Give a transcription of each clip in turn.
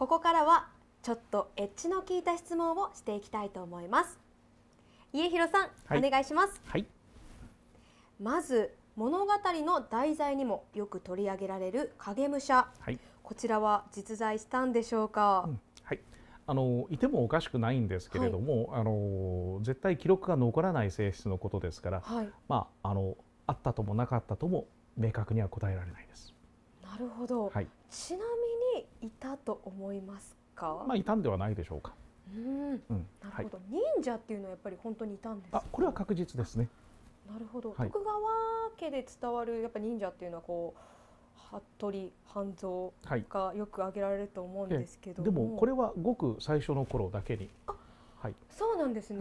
ここからはちょっとエッジの効いた質問をしていきたいと思います家広さん、はい、お願いします、はい、まず物語の題材にもよく取り上げられる影武者、はい、こちらは実在したんでしょうか、うん、はいあのいてもおかしくないんですけれども、はい、あの絶対記録が残らない性質のことですから、はい、まああのあったともなかったとも明確には答えられないです。なるほど、はい、ちなみにいたと思いますか、まあ、いたんではないでしょうか。うんうん、なるほど、はい、忍者っていうのはやっぱり本当にいたんですかこれは確実ですね。なるほど、はい、徳川家で伝わるやっぱ忍者っていうのはこう服部半蔵がよく挙げられると思うんですけど、はい、でもこれはごく最初の頃だけにあ、はい、そうなんですね、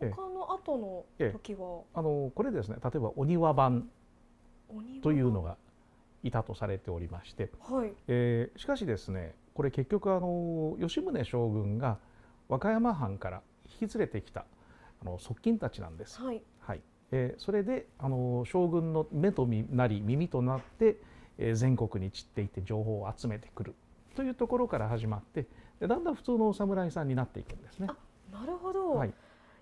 はい、他の後の時は、あのこれですね例えばお庭版というのがいたとされておりまして、はいえー、しかしですねこれ結局あの吉宗将軍が和歌山藩から引き連れてきたあの側近たちなんです。はい、はいえー、それであの将軍の目となり耳となって、えー、全国に散っていって情報を集めてくるというところから始まってでだんだん普通のお侍さんになっていくんですね。なるほど、はい、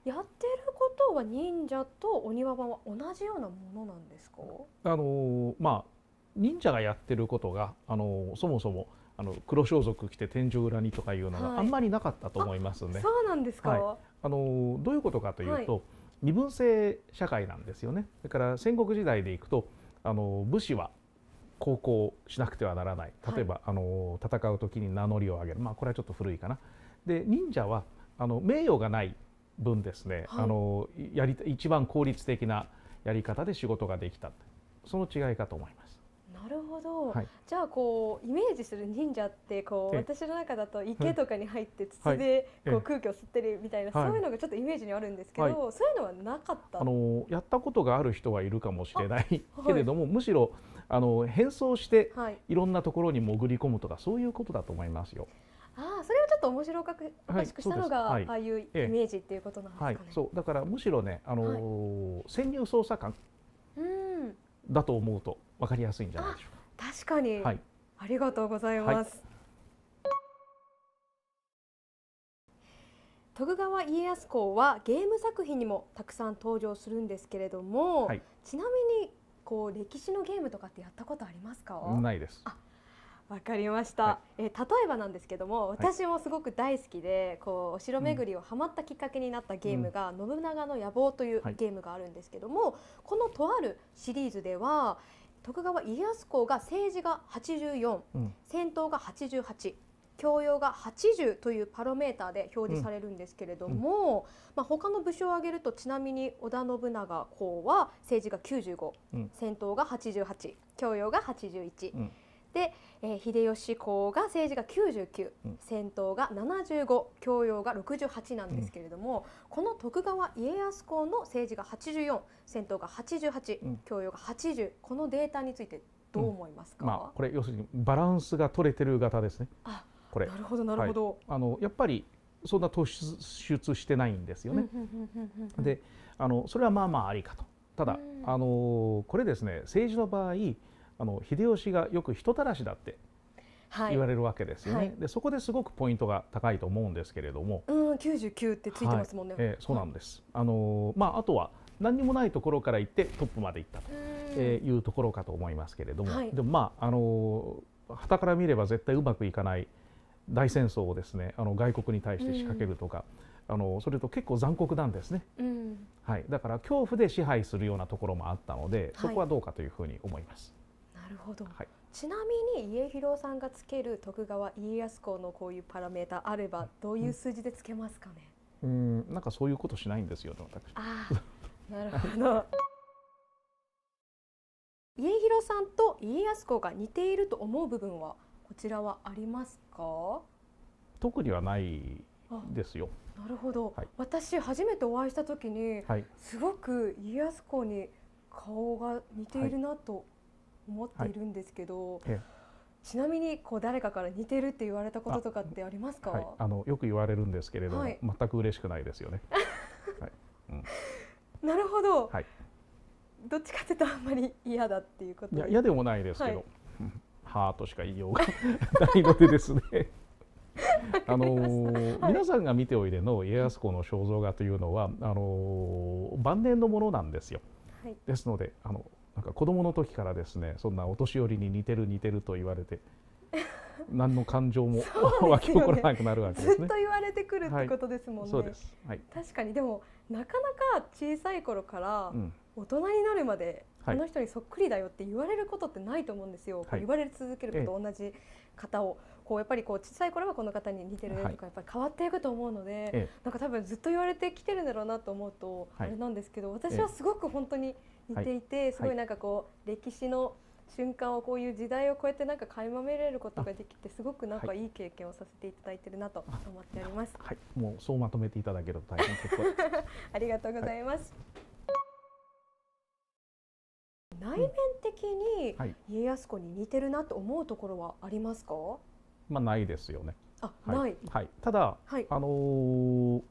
やってることは忍者とお庭番は同じようなものなんですかあのまあ忍者がやってることがあのそもそもあの黒装束着て天井裏にとかいうのがあんまりなかったと思いますね。はい、そうなんですか、はい、あのどういうことかというと、はい、二分制社会なんですよね。だから戦国時代でいくとあの武士は高校しなくてはならない例えば、あの戦う時に名乗りを上げる、まあ、これはちょっと古いかな。で忍者はあの名誉がない分ですね、あのやり一番効率的なやり方で仕事ができたその違いかと思います。なるほど、はい、じゃあこうイメージする忍者ってこう私の中だと池とかに入って筒でこう空気を吸ってるみたいな、そういうのがちょっとイメージにあるんですけど、そういうのはなかったあのやったことがある人はいるかもしれないけれども、むしろあの変装していろんなところに潜り込むとか、そういうことだと思いますよ。ああそれをちょっと面白おかしくしたのが、はいはい、ああいうイメージっていうことなんですかね。はい、そうだからむしろね、あのー、潜入捜査官だと思うと分かりやすいんじゃないでしょうか。確かに、はい、ありがとうございます。はい、徳川家康公はゲーム作品にもたくさん登場するんですけれども、はい、ちなみにこう歴史のゲームとかってやったことありますか？ないです。わかりました、はい、え例えばなんですけども私もすごく大好きで、はい、こうお城巡りをはまったきっかけになったゲームが「うん、信長の野望」というゲームがあるんですけども、はい、このとあるシリーズでは、徳川家康公が政治が84、うん、戦闘が88教養が80というパロメーターで表示されるんですけれども、うんまあ、他の武将を挙げるとちなみに織田信長公は政治が95、うん、戦闘が88教養が81、うん、で、えー、秀吉公が政治が99、うん、戦闘が75教養が68なんですけれども、うん、この徳川家康公の政治が84戦闘が88、うん、教養が80このデータについてどう思いますか、まあ、これ要するにバランスが取れてる型ですね。あこれなるほどなるほど、はい、あのやっぱりそんな突出してないんですよね。であのそれはまあまあありかと。ただ、あのこれですね政治の場合あの秀吉がよく人たらしだって言われるわけですよね、はい、でそこですごくポイントが高いと思うんですけれどもうん99ってついてますもんね、はい、えー、そうなんです、はい、あのー、まあ、あとは何にもないところから行ってトップまで行ったと、えー、いうところかと思いますけれども、はい、でもまああのはたから見れば絶対うまくいかない大戦争をですねあの外国に対して仕掛けるとか、あのそれと結構残酷なんですね、はい、だから恐怖で支配するようなところもあったので、そこはどうかというふうに思います。なるほど、はい、ちなみに家広さんがつける徳川家康公のこういうパラメータあればどういう数字でつけますかね、うん、うんなんかそういうことしないんですよねああなるほど 家広さんと家康公が似ていると思う部分はこちらはありますか特にはないですよなるほど、はい、私初めてお会いした時に、はい、すごく家康公に顔が似ているなと思っているんですけど、はい、ちなみにこう誰かから似てるって言われたこととかってありますか、はい、あのよく言われるんですけれども、はい、全く嬉しくないですよね。はいうん、なるほど、どっちかというとあんまり嫌だっていうこといや嫌でもないですけど、は ートしか言いようが ないのでですねあのーはい、皆さんが見ておいでの家康公の肖像画というのはあのー、晩年のものなんですよ。はい、ですのであのなんか子供の時からですねそんなお年寄りに似てる似てると言われて 何の感情も、ね、湧き起こらなくなるわけですね。ずっと言われてくるってことですもんね。はい、そうです、はい、確かにでもなかなか小さい頃から大人になるまでこの人にそっくりだよって言われることってないと思うんですよ、はい、言われ続けること同じ方を、こうやっぱりこう小さい頃はこの方に似てるねとかやっぱり変わっていくと思うので、はい、なんか多分ずっと言われてきてるんだろうなと思うとあれなんですけど、私はすごく本当に似ていて、すごいなんかこう歴史の瞬間をこういう時代を超えてなんか垣間見れることができてすごくなんかいい経験をさせていただいてるなと思っております。はい、もうそうまとめていただけると大変す ありがとうございます。はい内面的に家康公に似てるなと思うところはありますか、まあ、ないですよね。あはい、はい、ただ、はい、あのー、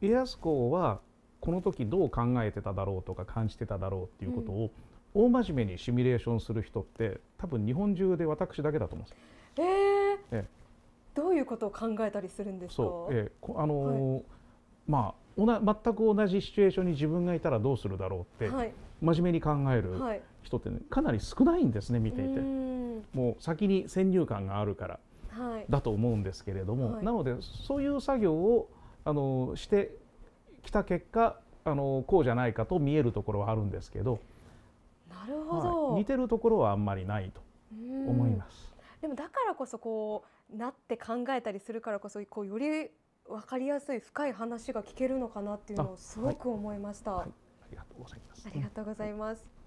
家康公はこの時どう考えてただろうとか感じてただろうっていうことを、大真面目にシミュレーションする人って多分日本中で私だけだと思うんです。えー、えどういうことを考えたりするんですか。えー、あのーはい、まあおな全く同じシチュエーションに自分がいたらどうするだろうって、はい、真面目に考える人って、ね、かなり少ないんですね見ていてもう先に先入観があるからだと思うんですけれども、はい、なのでそういう作業をあのしてきた結果あのこうじゃないかと見えるところはあるんですけどなるほど、はい、似てるところはあんまりないと思います。でもだからこそこうなって考えたりするからこそこうより分かりやすい深い話が聞けるのかなっていうのをすごく思いました。はいます。ありがとうございます。